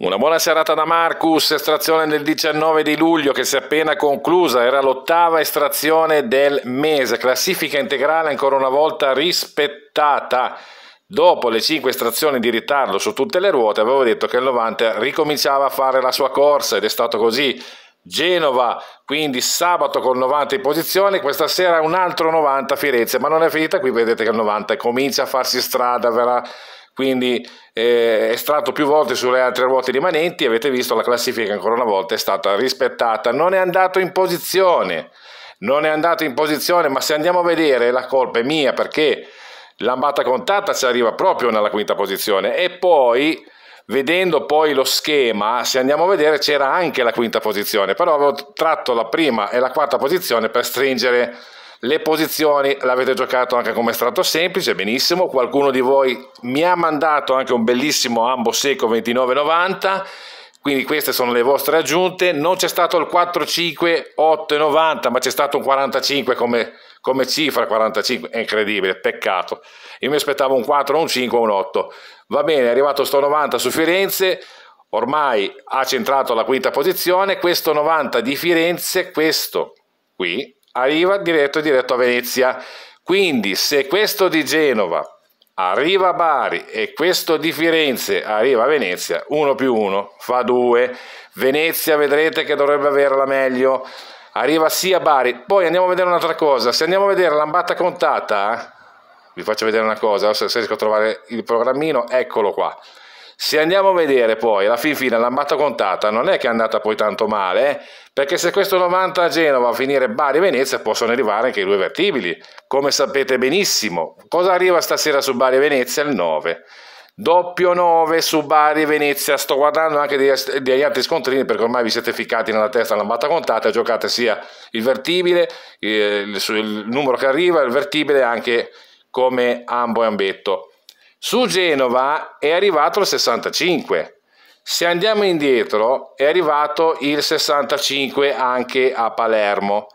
Una buona serata da Marcus, estrazione del 19 di luglio che si è appena conclusa, era l'ottava estrazione del mese, classifica integrale ancora una volta rispettata. Dopo le 5 estrazioni di ritardo su tutte le ruote avevo detto che il 90 ricominciava a fare la sua corsa ed è stato così. Genova, quindi sabato col 90 in posizione, questa sera un altro 90 a Firenze, ma non è finita qui, vedete che il 90 comincia a farsi strada, verrà quindi eh, estratto più volte sulle altre ruote rimanenti, avete visto la classifica ancora una volta è stata rispettata, non è andato in posizione, non è andato in posizione, ma se andiamo a vedere la colpa è mia perché l'ambata contatta ci arriva proprio nella quinta posizione e poi vedendo poi lo schema, se andiamo a vedere c'era anche la quinta posizione, però avevo tratto la prima e la quarta posizione per stringere le posizioni l'avete giocato anche come strato semplice, benissimo. Qualcuno di voi mi ha mandato anche un bellissimo ambo secco 29,90. Quindi queste sono le vostre aggiunte. Non c'è stato il 4, 5, 8 e 90, ma c'è stato un 45 come, come cifra 45 è incredibile, peccato io mi aspettavo un 4, un 5, un 8 va bene, è arrivato sto 90 su Firenze ormai ha centrato la quinta posizione questo 90 di Firenze questo qui arriva diretto, diretto a Venezia. Quindi se questo di Genova arriva a Bari e questo di Firenze arriva a Venezia, 1 più 1 fa 2. Venezia vedrete che dovrebbe averla meglio, arriva sì a Bari. Poi andiamo a vedere un'altra cosa, se andiamo a vedere l'ambata contata, eh, vi faccio vedere una cosa, se riesco a trovare il programmino, eccolo qua. Se andiamo a vedere poi, alla fin fine, l'ambata contata non è che è andata poi tanto male, eh? perché se questo 90 a Genova va a finire Bari e Venezia possono arrivare anche i due vertibili, come sapete benissimo. Cosa arriva stasera su Bari e Venezia? Il 9 doppio 9 su Bari e Venezia. Sto guardando anche degli, altri scontrini perché ormai vi siete ficcati nella testa alla matta contata. Giocate sia il vertibile, eh, il, il numero che arriva, il vertibile anche come ambo e ambetto. Su Genova è arrivato il 65. Se andiamo indietro è arrivato il 65 anche a Palermo.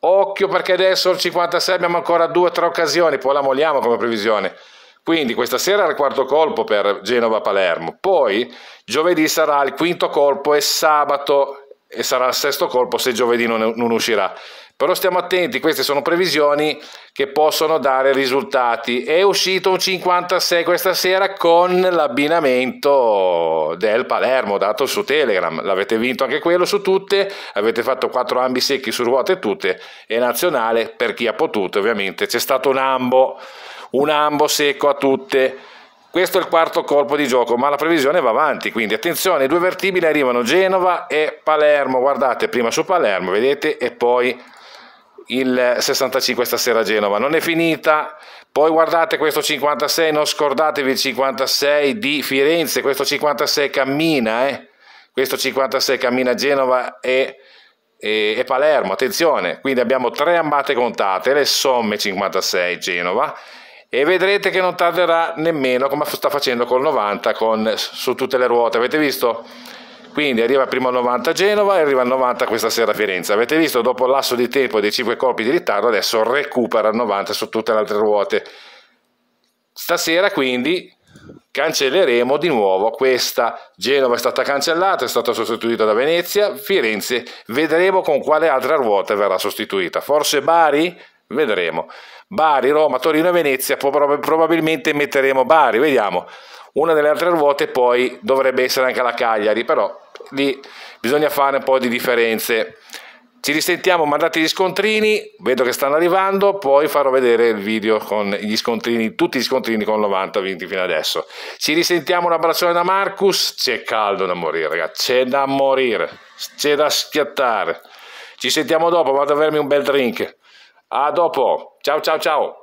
Occhio perché adesso il 56 abbiamo ancora due o tre occasioni, poi la molliamo come previsione. Quindi questa sera era il quarto colpo per Genova-Palermo, poi giovedì sarà il quinto colpo e sabato e sarà il sesto colpo se giovedì non, non uscirà. Però stiamo attenti, queste sono previsioni che possono dare risultati. È uscito un 56 questa sera con l'abbinamento del Palermo dato su Telegram. L'avete vinto anche quello su tutte, avete fatto quattro ambi secchi su ruote tutte e nazionale per chi ha potuto, ovviamente. C'è stato un ambo, un ambo secco a tutte. Questo è il quarto colpo di gioco, ma la previsione va avanti, quindi attenzione, i due vertibili arrivano Genova e Palermo, guardate prima su Palermo, vedete, e poi il 65 stasera a Genova. Non è finita, poi guardate questo 56, non scordatevi il 56 di Firenze, questo 56 cammina, eh? questo 56 cammina Genova e, e, e Palermo, attenzione, quindi abbiamo tre ambate contate, le somme 56 Genova e vedrete che non tarderà nemmeno come sta facendo col 90 con, su tutte le ruote, avete visto? quindi arriva prima al 90 Genova e arriva al 90 questa sera a Firenze avete visto dopo l'asso di tempo dei 5 colpi di ritardo adesso recupera il 90 su tutte le altre ruote stasera quindi cancelleremo di nuovo questa Genova è stata cancellata è stata sostituita da Venezia Firenze vedremo con quale altra ruota verrà sostituita forse Bari? vedremo Bari, Roma, Torino e Venezia prob probabilmente metteremo Bari vediamo una delle altre ruote poi dovrebbe essere anche la Cagliari però lì bisogna fare un po' di differenze. Ci risentiamo, mandate gli scontrini, vedo che stanno arrivando, poi farò vedere il video con gli scontrini, tutti gli scontrini con 90 vinti fino adesso. Ci risentiamo, un abbraccione da Marcus, c'è caldo da morire ragazzi, c'è da morire, c'è da schiattare. Ci sentiamo dopo, vado a avermi un bel drink. A dopo, ciao ciao ciao.